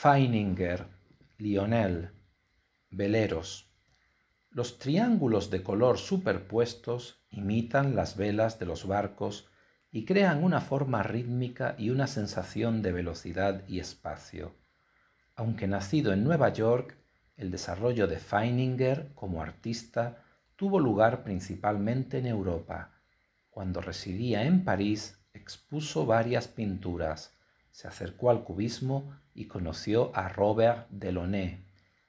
Feininger, Lionel, veleros. Los triángulos de color superpuestos imitan las velas de los barcos y crean una forma rítmica y una sensación de velocidad y espacio. Aunque nacido en Nueva York, el desarrollo de Feininger como artista tuvo lugar principalmente en Europa. Cuando residía en París, expuso varias pinturas, se acercó al cubismo y conoció a Robert Delaunay,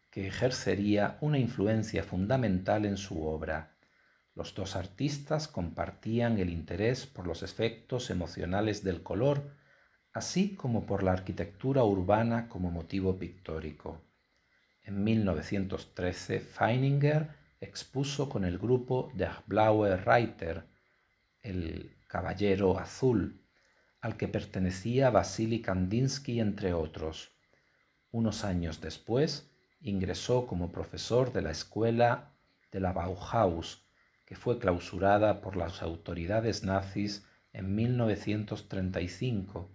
que ejercería una influencia fundamental en su obra. Los dos artistas compartían el interés por los efectos emocionales del color, así como por la arquitectura urbana como motivo pictórico. En 1913, Feininger expuso con el grupo Der Blaue Reiter, el Caballero Azul, al que pertenecía Vasily Kandinsky, entre otros. Unos años después, ingresó como profesor de la escuela de la Bauhaus, que fue clausurada por las autoridades nazis en 1935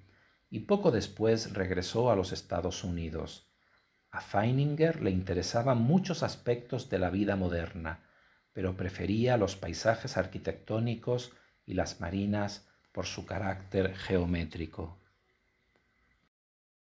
y poco después regresó a los Estados Unidos. A Feininger le interesaban muchos aspectos de la vida moderna, pero prefería los paisajes arquitectónicos y las marinas por su carácter geométrico.